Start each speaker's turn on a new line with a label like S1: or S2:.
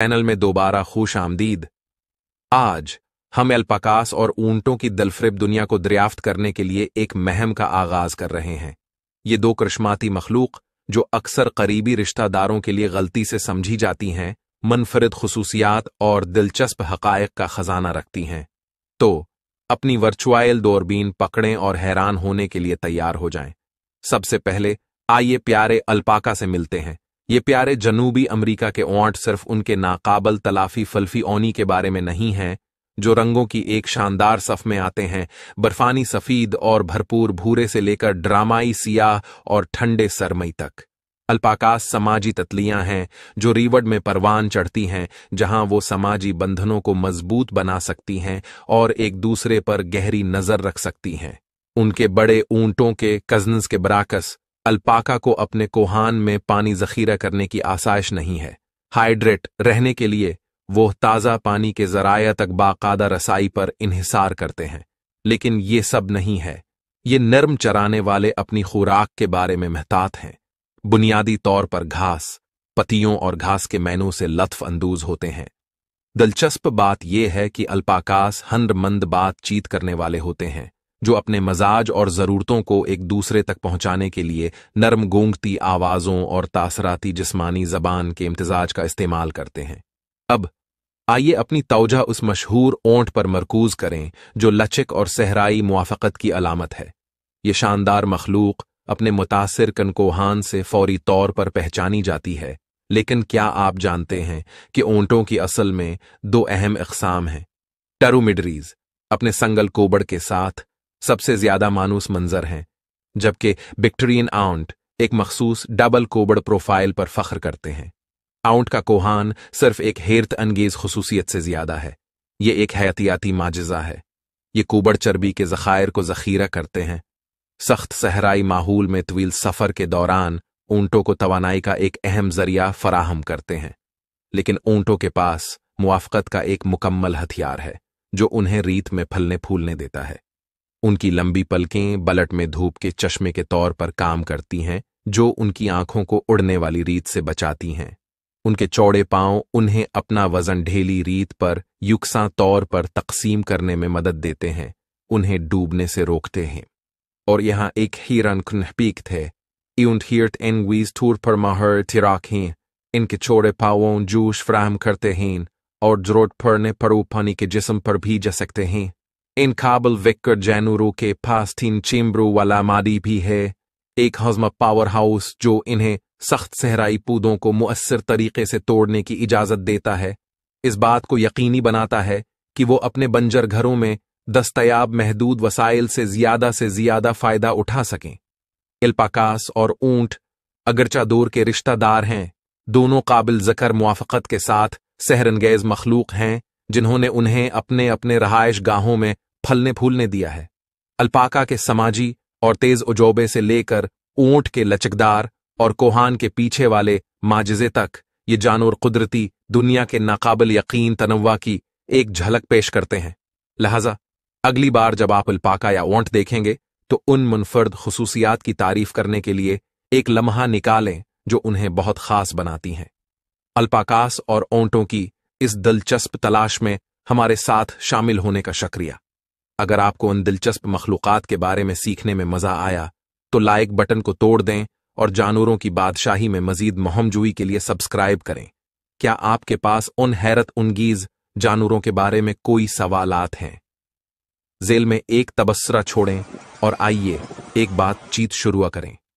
S1: Channel में दोबारा खुश आमदीद आज हम एल्पकास और ऊंटों की दलफरेब दुनिया को दरियाफ्त करने के लिए एक महम का आगाज कर रहे हैं ये दो करश्माती मखलूक जो अक्सर करीबी रिश्तेदारों के लिए गलती से समझी जाती हैं मनफरद खसूसियात और दिलचस्प हकायक का खजाना रखती हैं तो अपनी वर्चुअल दौरबीन पकड़ें और हैरान होने के लिए तैयार हो जाएं। सबसे पहले आइए प्यारे अल्पाका से मिलते हैं ये प्यारे जनूबी अमेरिका के ओंट सिर्फ उनके नाकाबल तलाफी फल्फी ओनी के बारे में नहीं हैं जो रंगों की एक शानदार सफ में आते हैं बर्फानी सफीद और भरपूर भूरे से लेकर ड्रामाई सियाह और ठंडे सरमई तक अल्पाकाश समाजी ततलियां हैं जो रीवड में परवान चढ़ती हैं जहां वो समाजी बंधनों को मजबूत बना सकती हैं और एक दूसरे पर गहरी नजर रख सकती हैं उनके बड़े ऊंटों के कजन्स के बराकस अल्पाका को अपने कोहान में पानी जखीरा करने की आसाइश नहीं है हाइड्रेट रहने के लिए वो ताज़ा पानी के जराया तक बाकायदा रसाई पर इन्हिसार करते हैं लेकिन ये सब नहीं है ये नर्म चराने वाले अपनी खुराक के बारे में महतात हैं बुनियादी तौर पर घास पतियों और घास के मैनू से लत्फ अंदूज होते हैं दिलचस्प बात यह है कि अल्पाकास हंडमंद बातचीत करने वाले होते हैं जो अपने मजाज और ज़रूरतों को एक दूसरे तक पहुंचाने के लिए नर्म गोंगती आवाज़ों और तासराती जिस्मानी जबान के इम्तजाज का इस्तेमाल करते हैं अब आइए अपनी तोजा उस मशहूर ओंट पर मरकूज करें जो लचक और सहराई मुआफ़त की अलामत है ये शानदार मखलूक अपने मुतासर कनकोहान से फौरी तौर पर पहचानी जाती है लेकिन क्या आप जानते हैं कि ओंटों की असल में दो अहम अकसाम हैं टरुमिडरीज अपने संगल कोबड़ के साथ सबसे ज्यादा मानूस मंजर हैं जबकि विक्टोरियन आउंट एक मखसूस डबल कोबड़ प्रोफाइल पर फख्र करते हैं आउंट का कोहान सिर्फ एक हेरत अंगेज खसूसियत से ज्यादा है ये एक हयातियाती माजजा है ये कोबड़ चर्बी के जखायर को जखीरा करते हैं सख्त सहराई माहौल में तवील सफर के दौरान ऊंटों को तोानाई का एक अहम जरिया फराहम करते हैं लेकिन ऊंटों के पास मुआफ़त का एक मुकम्मल हथियार है जो उन्हें रीत में फलने फूलने देता है उनकी लंबी पलकें बलट में धूप के चश्मे के तौर पर काम करती हैं जो उनकी आंखों को उड़ने वाली रीत से बचाती हैं उनके चौड़े पांव उन्हें अपना वजन ढेली रीत पर युक्सा तौर पर तकसीम करने में मदद देते हैं उन्हें डूबने से रोकते हैं और यहाँ एक हिरन खुनपीक थे इंट हियर्ट एन वीज थूर पर माहर थिराक हैं इनके चौड़े पावों जूश फ्राहम करते हैं और जरूरत पड़ने पर पानी के जिसम पर भी जा सकते हैं इन Kabul विक्कर Januro के पास तीन चेम्बरों वाला मादी भी है एक हजम पावर हाउस जो इन्हें सख्त सहराई पूदों को मुअसर तरीके से तोड़ने की इजाजत देता है इस बात को यकीनी बनाता है कि वो अपने बंजर घरों में दस्तयाब महदूद वसाइल से ज्यादा से ज्यादा फायदा उठा सकें इल्पाकास और ऊंट अगरचा दौर के रिश्तेदार हैं दोनों काबिल जकर मुआफ़त के साथ सहरनगेज मखलूक हैं जिन्होंने उन्हें अपने अपने रहायश गाहों में फलने फूलने दिया है अल्पाका के समाजी और तेज उजोबे से लेकर ऊंट के लचकदार और कोहान के पीछे वाले माजजे तक ये जानवर कुदरती दुनिया के नाकाबिल यकीन तनवा की एक झलक पेश करते हैं लिहाजा अगली बार जब आप अल्पाका या ओंट देखेंगे तो उन मुनफर्द खसूसियात की तारीफ करने के लिए एक लम्हा निकालें जो उन्हें बहुत खास बनाती हैं अल्पाकास और ओंटों की इस दिलचस्प तलाश में हमारे साथ शामिल होने का शुक्रिया अगर आपको उन दिलचस्प मखलूकत के बारे में सीखने में मज़ा आया तो लाइक बटन को तोड़ दें और जानवरों की बादशाही में मजीद मोहमजुई के लिए सब्सक्राइब करें क्या आपके पास उन हैरत उनगीज जानवरों के बारे में कोई सवालात हैं जेल में एक तबसरा छोड़ें और आइए एक बातचीत शुरू करें